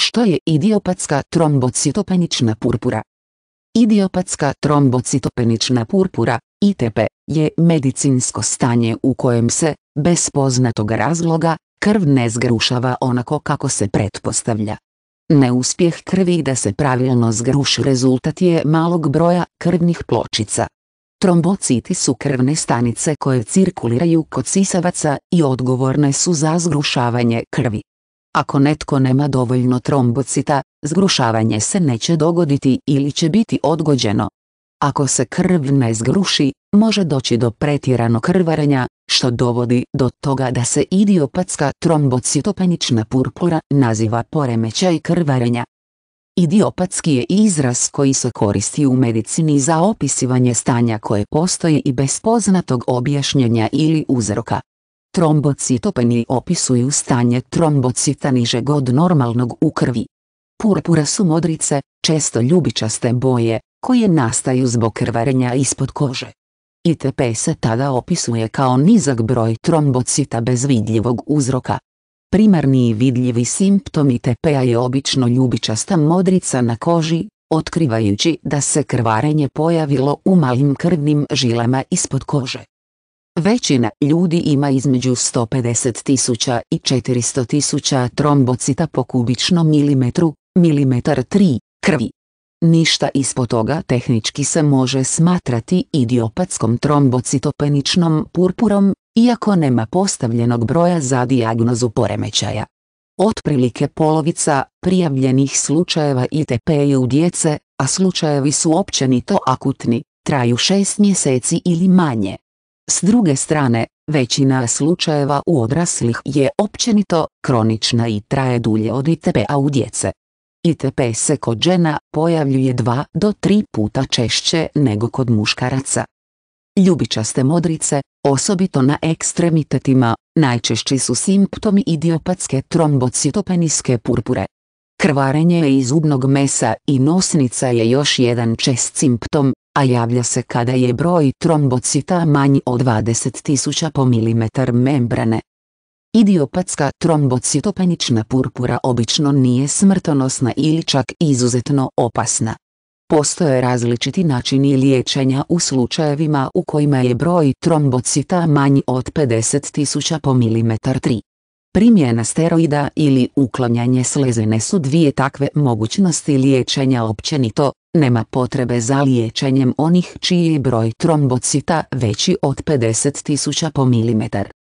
Što je idiopatska trombocitopenična purpura? Idiopatska trombocitopenična purpura, ITP, je medicinsko stanje u kojem se, bez poznatog razloga, krv ne zgrušava onako kako se pretpostavlja. Neuspjeh krvi da se pravilno zgruši rezultat je malog broja krvnih pločica. Trombociti su krvne stanice koje cirkuliraju kod sisavaca i odgovorne su za zgrušavanje krvi. Ako netko nema dovoljno trombocita, zgrušavanje se neće dogoditi ili će biti odgođeno. Ako se krv ne zgruši, može doći do pretjerano krvarenja, što dovodi do toga da se idiopatska trombocitopenična purpura naziva poremećaj krvarenja. Idiopatski je izraz koji se koristi u medicini za opisivanje stanja koje postoji i bez poznatog objašnjenja ili uzroka. Trombocitopeni opisuju stanje trombocita nižeg od normalnog u krvi. Purpura su modrice, često ljubičaste boje, koje nastaju zbog krvarenja ispod kože. ITP se tada opisuje kao nizak broj trombocita bez vidljivog uzroka. Primarni i vidljivi simptom ITP-a je obično ljubičasta modrica na koži, otkrivajući da se krvarenje pojavilo u malim krvnim žilama ispod kože. Većina ljudi ima između 150.000 i 400.000 trombocita po kubičnom milimetru, milimetar 3, krvi. Ništa ispod toga tehnički se može smatrati idiopatskom trombocitopeničnom purpurom, iako nema postavljenog broja za dijagnozu poremećaja. Otprilike polovica prijavljenih slučajeva ITP je u djece, a slučajevi su općenito akutni, traju 6 mjeseci ili manje. S druge strane, većina slučajeva u odraslih je općenito kronična i traje dulje od ITP-a u djece. ITP se kod žena pojavljuje dva do tri puta češće nego kod muškaraca. Ljubičaste modrice, osobito na ekstremitetima, najčešći su simptomi idiopatske trombocitopeniske purpure. Krvarenje iz zubnog mesa i nosnica je još jedan čest simptom, a javlja se kada je broj trombocita manji od 20.000 po milimetar membrane. Idiopatska trombocitopenična purpura obično nije smrtonosna ili čak izuzetno opasna. Postoje različiti načini liječenja u slučajevima u kojima je broj trombocita manji od 50.000 po milimetar 3. Primjena steroida ili uklanjanje slezene su dvije takve mogućnosti liječenja općenito, nema potrebe za liječenjem onih čiji je broj trombocita veći od 50.000 po milimetar.